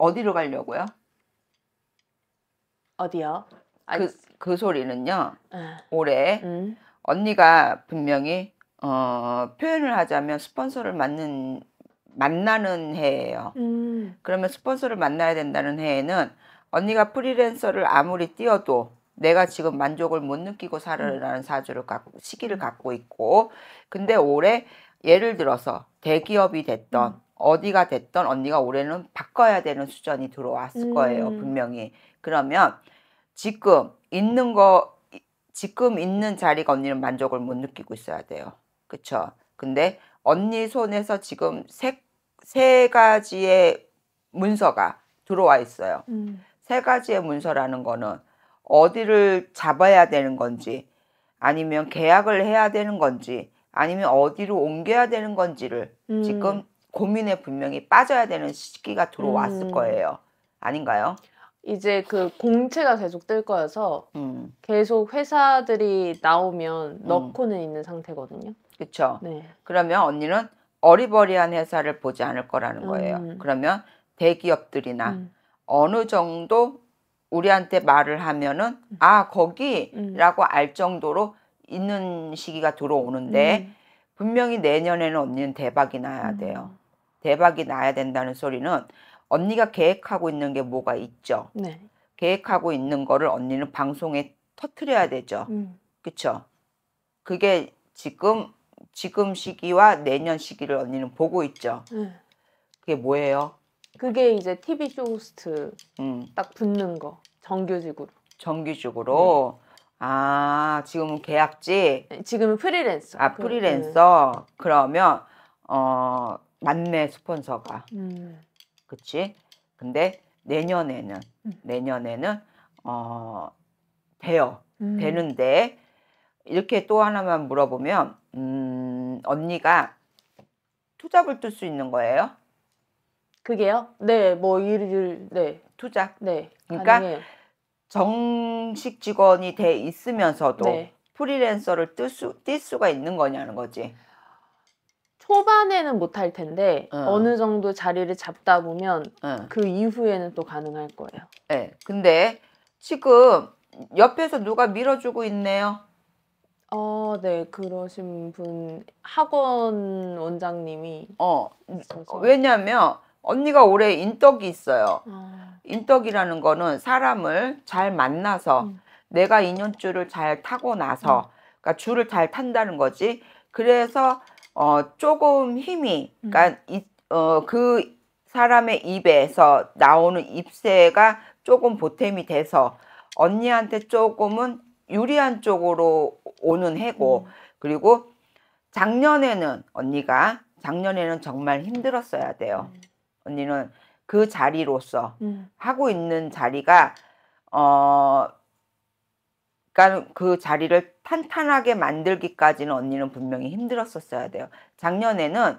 어디로 가려고요? 어디요? 아, 그, 그 소리는요. 아. 올해 음. 언니가 분명히 어, 표현을 하자면 스폰서를 만는 만나는 해예요. 음. 그러면 스폰서를 만나야 된다는 해에는 언니가 프리랜서를 아무리 뛰어도 내가 지금 만족을 못 느끼고 살으라는 음. 사주를 갖고 시기를 음. 갖고 있고 근데 올해 예를 들어서 대기업이 됐던 음. 어디가 됐던 언니가 올해는 바꿔야 되는 수전이 들어왔을 거예요, 음. 분명히. 그러면 지금 있는 거, 지금 있는 자리가 언니는 만족을 못 느끼고 있어야 돼요. 그쵸? 근데 언니 손에서 지금 세, 세 가지의 문서가 들어와 있어요. 음. 세 가지의 문서라는 거는 어디를 잡아야 되는 건지, 아니면 계약을 해야 되는 건지, 아니면 어디로 옮겨야 되는 건지를 음. 지금 고민에 분명히 빠져야 되는 시기가 들어왔을 음. 거예요. 아닌가요? 이제 그 공채가 계속 뜰 거여서 음. 계속 회사들이 나오면 음. 넣고는 있는 상태거든요. 그렇죠. 네. 그러면 언니는 어리버리한 회사를 보지 않을 거라는 거예요. 음. 그러면 대기업들이나 음. 어느 정도 우리한테 말을 하면은 아 거기라고 알 정도로 있는 시기가 들어오는데 분명히 내년에는 언니는 대박이 나야 돼요. 대박이 나야 된다는 소리는 언니가 계획하고 있는 게 뭐가 있죠. 네. 계획하고 있는 거를 언니는 방송에 터트려야 되죠. 음. 그쵸? 그게 지금, 지금 시기와 내년 시기를 언니는 보고 있죠. 음. 그게 뭐예요? 그게 이제 TV쇼 호스트 음. 딱 붙는 거. 정규직으로. 정규직으로? 네. 아, 지금은 계약직? 네, 지금은 프리랜서. 아, 그, 프리랜서. 네. 그러면, 어, 맞네 스폰서가 음. 그치 근데 내년에는 음. 내년에는 어 돼요 음. 되는데 이렇게 또 하나만 물어보면 음 언니가 투잡을 뜰 수 있는 거예요 그게요 네뭐 일을 네 투잡 네 그러니까 가능해요. 정식 직원이 돼 있으면서도 네. 프리랜서를 뜰 수, 뛸 수가 있는 거냐는 거지. 초반에는 못할 텐데 어. 어느 정도 자리를 잡다 보면 어. 그 이후에는 또 가능할 거예요. 네. 근데 지금 옆에서 누가 밀어주고 있네요. 어, 네, 그러신 분 학원 원장님이. 어, 있어서. 왜냐면 언니가 올해 인덕이 있어요. 아. 인덕이라는 거는 사람을 잘 만나서 음. 내가 인연줄을 잘 타고 나서, 음. 그러니까 줄을 잘 탄다는 거지. 그래서 어, 조금 힘이, 음. 그러니까 이, 어, 그 사람의 입에서 나오는 입새가 조금 보탬이 돼서 언니한테 조금은 유리한 쪽으로 오는 해고 음. 그리고 작년에는 언니가 작년에는 정말 힘들었어야 돼요. 음. 언니는 그 자리로서 음. 하고 있는 자리가 어 그러그 자리를 탄탄하게 만들기까지는 언니는 분명히 힘들었었어야 돼요. 작년에는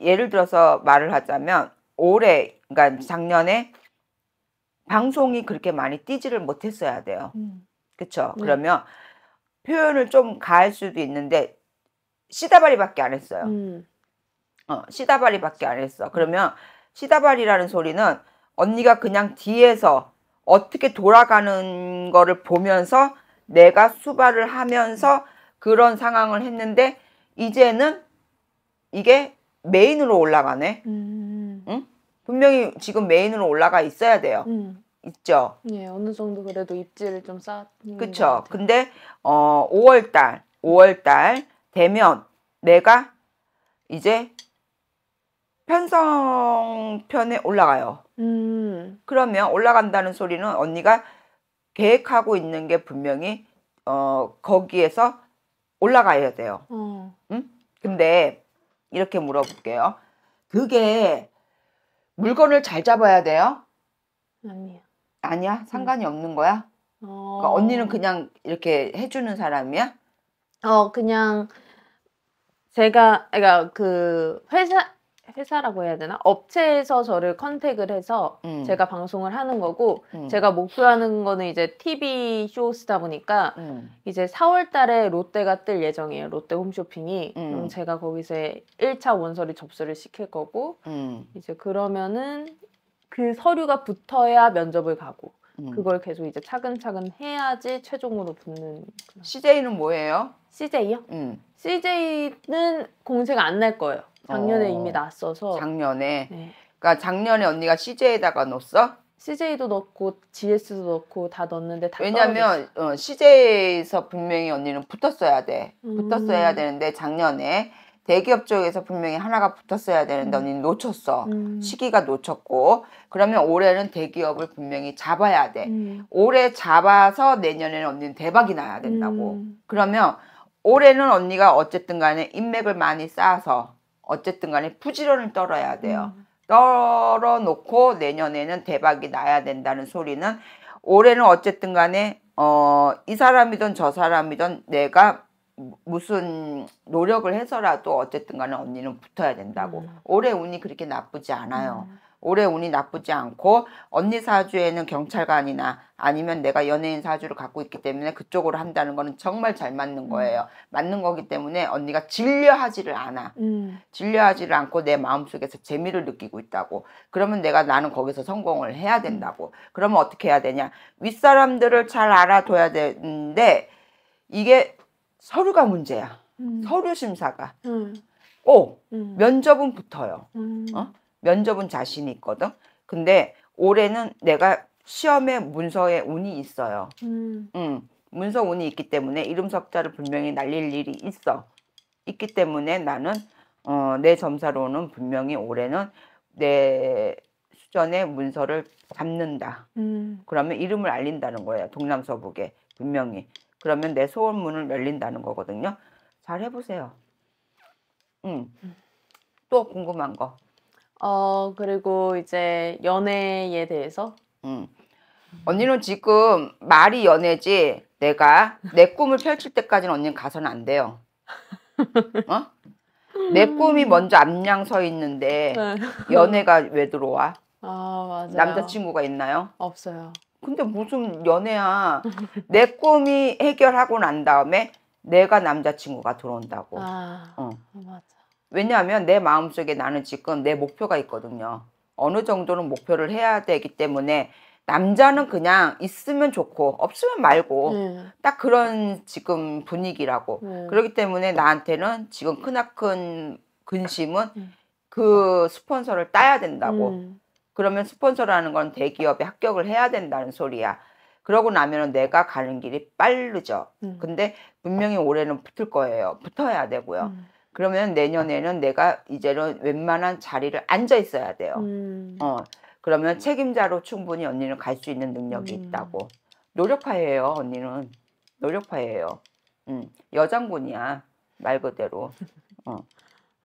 예를 들어서 말을 하자면 올해 그러니까 작년에 방송이 그렇게 많이 뛰지를 못했어야 돼요. 음. 그렇죠? 네. 그러면 표현을 좀 가할 수도 있는데 시다바리밖에 안 했어요. 음. 어, 시다바리밖에 안 했어. 음. 그러면 시다바리라는 소리는 언니가 그냥 뒤에서 어떻게 돌아가는 거를 보면서 내가 수발을 하면서 그런 상황을 했는데 이제는 이게 메인으로 올라가네. 음. 응? 분명히 지금 메인으로 올라가 있어야 돼요. 음. 있죠. 예, 어느 정도 그래도 입지를 좀 쌓은 그쵸. 근데 어 5월 달, 5월 달 되면 내가 이제 편성편에 올라가요. 음. 그러면 올라간다는 소리는 언니가 계획하고 있는 게 분명히 어 거기에서 올라가야 돼요. 음. 응? 근데 이렇게 물어볼게요. 그게 물건을 잘 잡아야 돼요? 아니요. 아니야? 음. 상관이 음. 없는 거야? 어... 그러니까 언니는 그냥 이렇게 해주는 사람이야? 어, 그냥 제가, 그러니까 그 회사, 회사라고 해야 되나? 업체에서 저를 컨택을 해서 음. 제가 방송을 하는 거고 음. 제가 목표하는 거는 이제 TV 쇼스다 보니까 음. 이제 4월 달에 롯데가 뜰 예정이에요. 롯데 홈쇼핑이. 음. 그럼 제가 거기서 1차 원서를 접수를 시킬 거고 음. 이제 그러면은 그 서류가 붙어야 면접을 가고 음. 그걸 계속 이제 차근차근 해야지 최종으로 붙는 그런. CJ는 뭐예요? CJ요? 음. CJ는 공채가 안 날 거예요. 작년에 어, 이미 났어서 작년에 네. 그러니까 작년에 언니가 CJ에다가 넣었어? CJ도 넣고 GS도 넣고 다 넣었는데 다 왜냐면 어, CJ에서 분명히 언니는 붙었어야 돼. 음. 붙었어야 되는데 작년에 대기업 쪽에서 분명히 하나가 붙었어야 되는데 음. 언니는 놓쳤어. 음. 시기가 놓쳤고 그러면 올해는 대기업을 분명히 잡아야 돼. 음. 올해 잡아서 내년에는 언니는 대박이 나야 된다고. 음. 그러면 올해는 언니가 어쨌든 간에 인맥을 많이 쌓아서 어쨌든 간에 부지런을 떨어야 돼요. 음. 떨어 놓고 내년에는 대박이 나야 된다는 소리는 올해는 어쨌든 간에 어, 이 사람이든 저 사람이든 내가 무슨 노력을 해서라도 어쨌든 간에 언니는 붙어야 된다고. 음. 올해 운이 그렇게 나쁘지 않아요. 음. 올해 운이 나쁘지 않고 언니 사주에는 경찰관이나 아니면 내가 연예인 사주를 갖고 있기 때문에 그쪽으로 한다는 거는 정말 잘 맞는 음. 거예요. 맞는 거기 때문에 언니가 질려하지를 않아. 음. 질려하지를 않고 내 마음속에서 재미를 느끼고 있다고. 그러면 내가 나는 거기서 성공을 해야 음. 된다고. 그러면 어떻게 해야 되냐? 윗사람들을 잘 알아둬야 되는데 이게 서류가 문제야. 음. 서류 심사가. 음. 꼭 음. 면접은 붙어요. 어? 면접은 자신이 있거든. 근데 올해는 내가 시험에 문서에 운이 있어요. 음. 음. 문서 운이 있기 때문에 이름 석자를 분명히 날릴 일이 있어. 있기 때문에 나는 어, 내 점사로는 분명히 올해는 내 수전에 문서를 잡는다. 음. 그러면 이름을 알린다는 거예요. 동남서북에 분명히. 그러면 내 소원문을 열린다는 거거든요. 잘 해보세요. 응. 음. 또 궁금한 거. 어, 그리고 이제 연애에 대해서? 음. 언니는 지금 말이 연애지 내가 내 꿈을 펼칠 때까지는 언니는 가서는 안 돼요. 어? 내 음. 꿈이 먼저 앞냥서 있는데 네. 연애가 왜 들어와? 아, 맞아요. 남자친구가 있나요? 없어요. 근데 무슨 연애야. 내 꿈이 해결하고 난 다음에 내가 남자친구가 들어온다고. 아, 어. 맞아. 왜냐하면 내 마음속에 나는 지금 내 목표가 있거든요. 어느 정도는 목표를 해야 되기 때문에 남자는 그냥 있으면 좋고 없으면 말고 음. 딱 그런 지금 분위기라고 음. 그러기 때문에 나한테는 지금 크나큰 근심은 음. 그 스폰서를 따야 된다고 음. 그러면 스폰서라는 건 대기업에 합격을 해야 된다는 소리야 그러고 나면은 내가 가는 길이 빠르죠 음. 근데 분명히 올해는 붙을 거예요 붙어야 되고요 그러면 내년에는 내가 이제는 웬만한 자리를 앉아 있어야 돼요. 음. 어, 그러면 음. 책임자로 충분히 언니는 갈 수 있는 능력이 음. 있다고. 노력파예요, 언니는. 노력파예요. 음, 여장군이야, 말 그대로. 어.